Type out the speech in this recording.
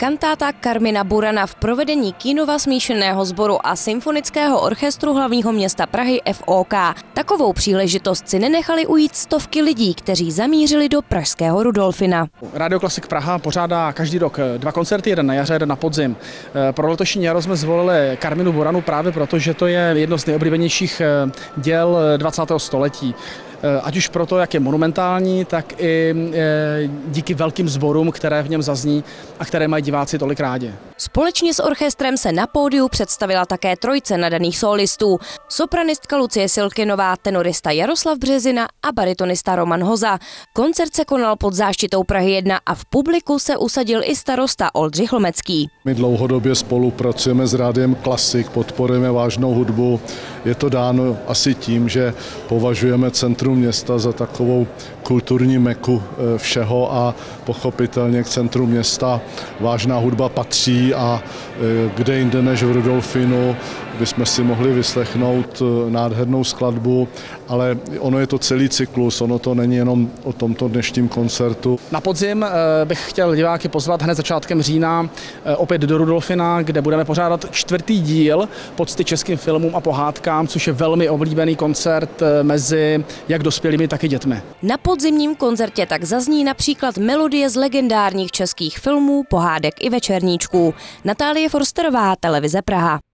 kantáta Karmina Burana v provedení Kínova smíšeného sboru a symfonického orchestru hlavního města Prahy FOK. Takovou příležitost si nenechali ujít stovky lidí, kteří zamířili do pražského Rudolfina. Radio Klasik Praha pořádá každý rok eh, dva koncerty, jeden na jaře, jeden na podzim. Eh, pro letošní jaro jsme zvolili Karminu Buranu právě proto, že to je jedno z nejoblíbenějších eh, děl 20. století. Eh, ať už proto, jak je monumentální, tak i eh, díky velkým zborům, které v něm zazní a které mají diváci tolik rádi. Společně s orchestrem se na pódiu představila také trojce nadaných solistů. Sopranistka Lucie Silkinová, tenorista Jaroslav Březina a baritonista Roman Hoza. Koncert se konal pod záštitou Prahy 1 a v publiku se usadil i starosta Oldřich Lomecký. My dlouhodobě spolupracujeme s Rádiem Klasik, podporujeme vážnou hudbu. Je to dáno asi tím, že považujeme centrum centru města za takovou kulturní meku eh, všeho a pochopitelně k centru města vážná hudba patří a eh, kde jinde než v Rudolfinu bychom si mohli vyslechnout eh, nádhernou skladbu, ale ono je to celý cyklus, ono to není jenom o tomto dnešním koncertu. Na podzim bych chtěl diváky pozvat hned začátkem října opět do Rudolfina, kde budeme pořádat čtvrtý díl pocty českým filmům a pohádkám, což je velmi oblíbený koncert mezi jak jak dospělými, tak i dětmi. Na podzimním koncertě tak zazní například melodie z legendárních českých filmů, pohádek i večerníčků. Natálie Forsterová, Televize Praha.